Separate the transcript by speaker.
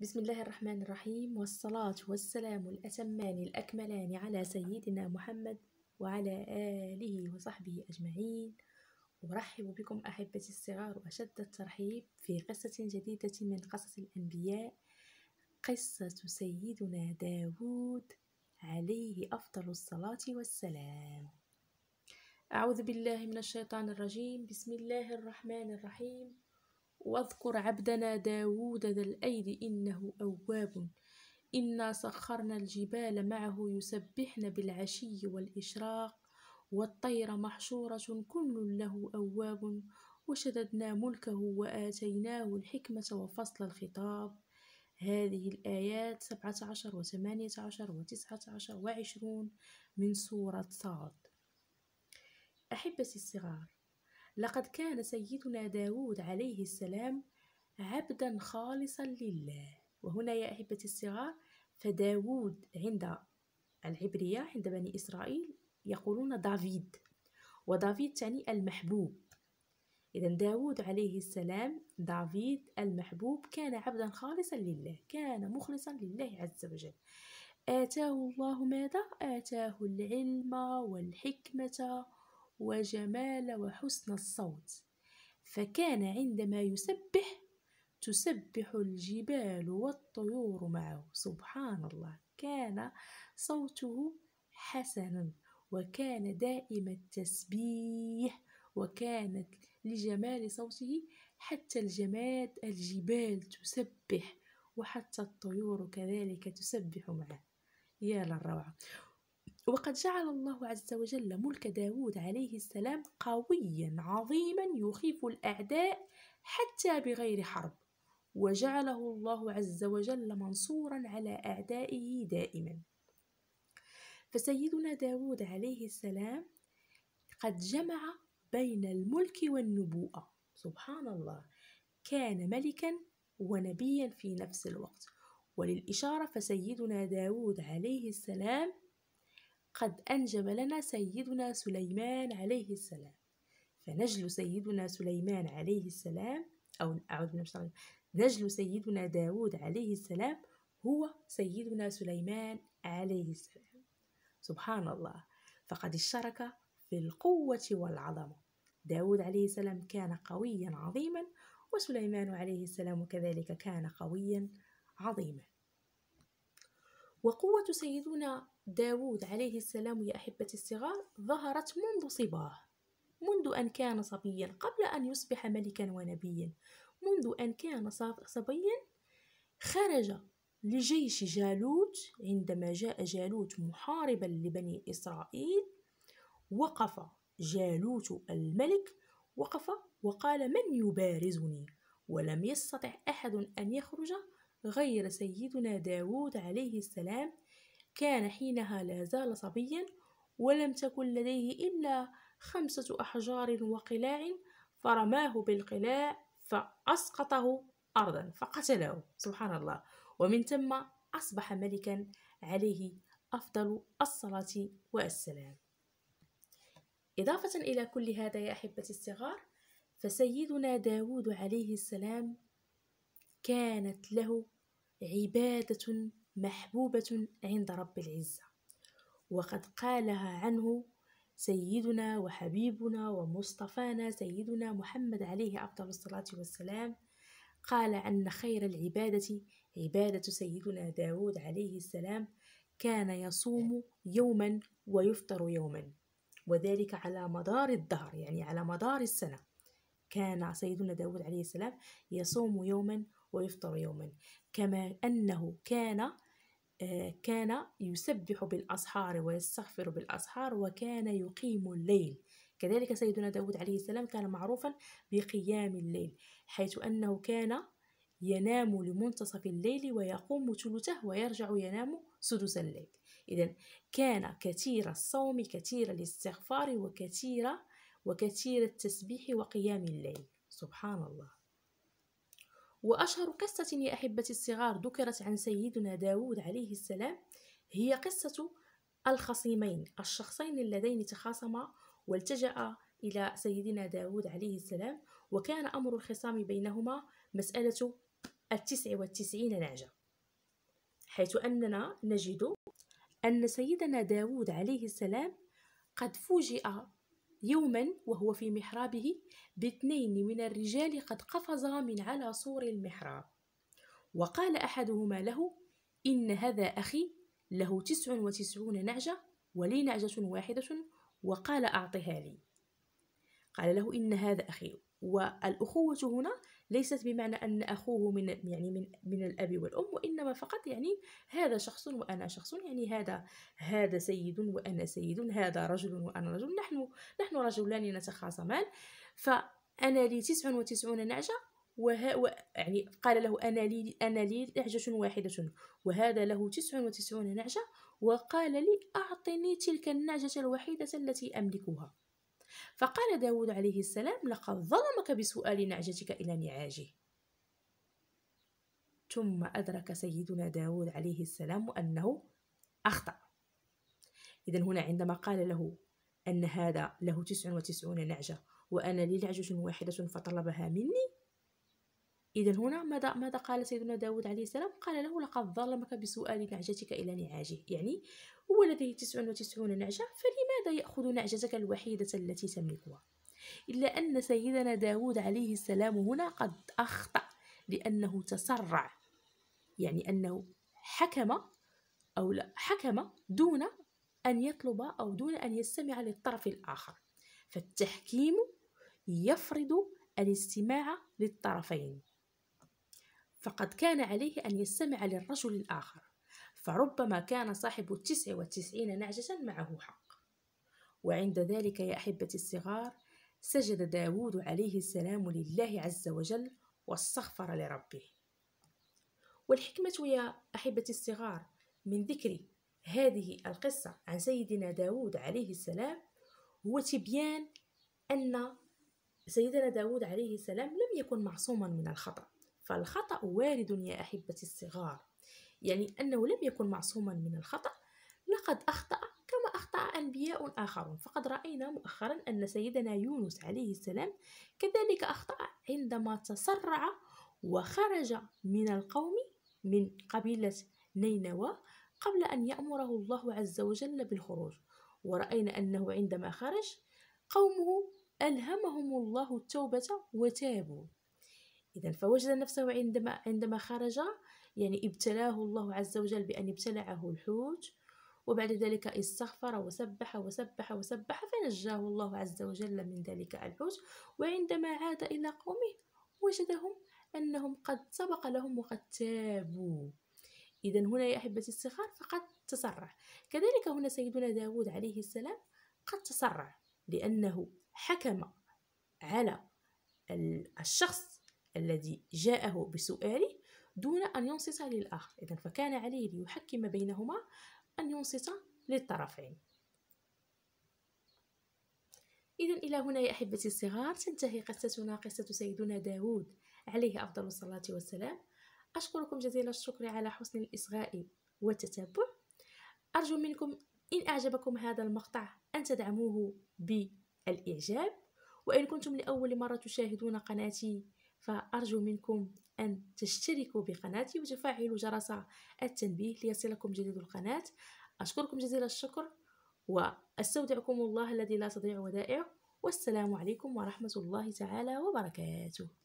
Speaker 1: بسم الله الرحمن الرحيم والصلاة والسلام الأتمان الأكملان على سيدنا محمد وعلى آله وصحبه أجمعين أرحب بكم أحبتي الصغار وأشد الترحيب في قصة جديدة من قصص الأنبياء قصة سيدنا داود عليه أفضل الصلاة والسلام أعوذ بالله من الشيطان الرجيم بسم الله الرحمن الرحيم واذكر عبدنا داود ذا الأيد إنه أواب إنا سخرنا الجبال معه يسبحن بالعشي والإشراق والطير محشورة كل له أواب وشددنا ملكه وآتيناه الحكمة وفصل الخطاب هذه الآيات 17 و 18 و 19 و 20 من سورة صاد أحبتي الصغار لقد كان سيدنا داود عليه السلام عبدا خالصا لله وهنا يا أحبتي الصغار فداود عند العبرية عند بني إسرائيل يقولون دافيد ودافيد تعني المحبوب إذا داود عليه السلام دافيد المحبوب كان عبدا خالصا لله كان مخلصا لله عز وجل آتاه الله ماذا؟ آتاه العلم والحكمة وجمال وحسن الصوت فكان عندما يسبح تسبح الجبال والطيور معه سبحان الله كان صوته حسنا وكان دائم التسبيح وكانت لجمال صوته حتى الجماد الجبال تسبح وحتى الطيور كذلك تسبح معه يا للروعة وقد جعل الله عز وجل ملك داود عليه السلام قويا عظيما يخيف الأعداء حتى بغير حرب وجعله الله عز وجل منصورا على أعدائه دائما فسيدنا داود عليه السلام قد جمع بين الملك والنبوءة سبحان الله كان ملكا ونبيا في نفس الوقت وللإشارة فسيدنا داود عليه السلام قد أنجب لنا سيدنا سليمان عليه السلام فنجل سيدنا سليمان عليه السلام أو أعوذ بالله نجل سيدنا داود عليه السلام هو سيدنا سليمان عليه السلام سبحان الله فقد اشترك في القوة والعظمة داود عليه السلام كان قويا عظيما وسليمان عليه السلام كذلك كان قويا عظيما وقوة سيدنا داود عليه السلام يا أحبتي الصغار ظهرت منذ صباه منذ أن كان صبيا قبل أن يصبح ملكا ونبيا منذ أن كان صبيا خرج لجيش جالوت عندما جاء جالوت محاربا لبني إسرائيل وقف جالوت الملك وقف وقال من يبارزني ولم يستطع أحد أن يخرج غير سيدنا داود عليه السلام كان حينها لا زال صبيا ولم تكن لديه إلا خمسة أحجار وقلاع فرماه بالقلاع فأسقطه أرضا فقتله سبحان الله ومن ثم أصبح ملكا عليه أفضل الصلاة والسلام إضافة إلى كل هذا يا أحبتي الصغار فسيدنا داود عليه السلام كانت له عبادة محبوبة عند رب العزة وقد قالها عنه سيدنا وحبيبنا ومصطفانا سيدنا محمد عليه أفضل الصلاة والسلام قال أن خير العبادة عبادة سيدنا داود عليه السلام كان يصوم يوما ويفطر يوما وذلك على مدار الدهر يعني على مدار السنة كان سيدنا داود عليه السلام يصوم يوما ويفطر يوما كما أنه كان آه، كان يسبح بالأسحار ويستغفر بالأسحار وكان يقيم الليل كذلك سيدنا داود عليه السلام كان معروفا بقيام الليل حيث أنه كان ينام لمنتصف الليل ويقوم ثلثه ويرجع ينام سدس الليل إذا كان كثير الصوم كثير الاستغفار وكثير وكثير التسبيح وقيام الليل سبحان الله وأشهر قصة يا أحبتي الصغار ذكرت عن سيدنا داود عليه السلام هي قصة الخصيمين الشخصين اللذين تخاصما والتجأ إلى سيدنا داود عليه السلام وكان أمر الخصام بينهما مسألة التسع والتسعين نعجة حيث أننا نجد أن سيدنا داود عليه السلام قد فوجئ يوما وهو في محرابه باثنين من الرجال قد قفزا من على سور المحراب وقال أحدهما له إن هذا أخي له تسع وتسعون نعجة ولي نعجة واحدة وقال أعطها لي قال له إن هذا أخي والأخوة هنا ليست بمعنى أن أخوه من يعني من من الأب والأم وإنما فقط يعني هذا شخص وأنا شخص يعني هذا هذا سيد وأنا سيد هذا رجل وأنا رجل نحن نحن رجلان نتخاصمان فأنا لي تسع وتسعون نعجة وه... و... يعني قال له أنا لي أنا لي نعجة واحدة وهذا له تسع وتسعون نعجة وقال لي أعطني تلك النعجة الوحيدة التي أملكها فقال داود عليه السلام لقد ظلمك بسؤال نعجتك إلى نعاجه ثم أدرك سيدنا داود عليه السلام أنه أخطأ إذا هنا عندما قال له أن هذا له تسع وتسعون نعجة وأنا لي نعجة واحدة فطلبها مني إذا هنا ماذا ماذا قال سيدنا داود عليه السلام قال له لقد ظلمك بسؤال نعجتك إلى نعاجه يعني هو لديه تسع وتسعون نعجة فلماذا يأخذ نعجتك الوحيدة التي تملكها إلا أن سيدنا داود عليه السلام هنا قد أخطأ لأنه تسرع يعني أنه حكم أو لا حكم دون أن يطلب أو دون أن يستمع للطرف الآخر فالتحكيم يفرض الاستماع للطرفين فقد كان عليه أن يستمع للرجل الآخر فربما كان صاحب التسع والتسعين نعجة معه حق وعند ذلك يا أحبتي الصغار سجد داود عليه السلام لله عز وجل واستغفر لربه والحكمة يا أحبتي الصغار من ذكر هذه القصة عن سيدنا داود عليه السلام هو تبيان أن سيدنا داود عليه السلام لم يكن معصوما من الخطأ فالخطأ وارد يا أحبتي الصغار يعني أنه لم يكن معصوما من الخطأ لقد أخطأ كما أخطأ أنبياء آخرون فقد رأينا مؤخرا أن سيدنا يونس عليه السلام كذلك أخطأ عندما تسرع وخرج من القوم من قبيلة نينوى قبل أن يأمره الله عز وجل بالخروج ورأينا أنه عندما خرج قومه ألهمهم الله التوبة وتابوا إذا فوجد نفسه عندما عندما خرج يعني ابتلاه الله عز وجل بأن ابتلعه الحوت وبعد ذلك استغفر وسبح وسبح وسبح فنجاه الله عز وجل من ذلك الحوت وعندما عاد إلى قومه وجدهم أنهم قد سبق لهم وقد تابوا إذا هنا يا أحبتي الصغار فقد تسرع كذلك هنا سيدنا داود عليه السلام قد تسرع لأنه حكم على الشخص الذي جاءه بسؤاله دون أن ينصت للآخر إذا فكان عليه ليحكم بينهما أن ينصت للطرفين إذا إلى هنا يا أحبتي الصغار تنتهي قصتنا قصة سيدنا داود عليه أفضل الصلاة والسلام أشكركم جزيل الشكر على حسن الإصغاء والتتبع أرجو منكم إن أعجبكم هذا المقطع أن تدعموه بالإعجاب وإن كنتم لأول مرة تشاهدون قناتي فأرجو منكم أن تشتركوا بقناتي وتفعلوا جرس التنبيه ليصلكم جديد القناة أشكركم جزيل الشكر وأستودعكم الله الذي لا تضيع ودائعه والسلام عليكم ورحمة الله تعالى وبركاته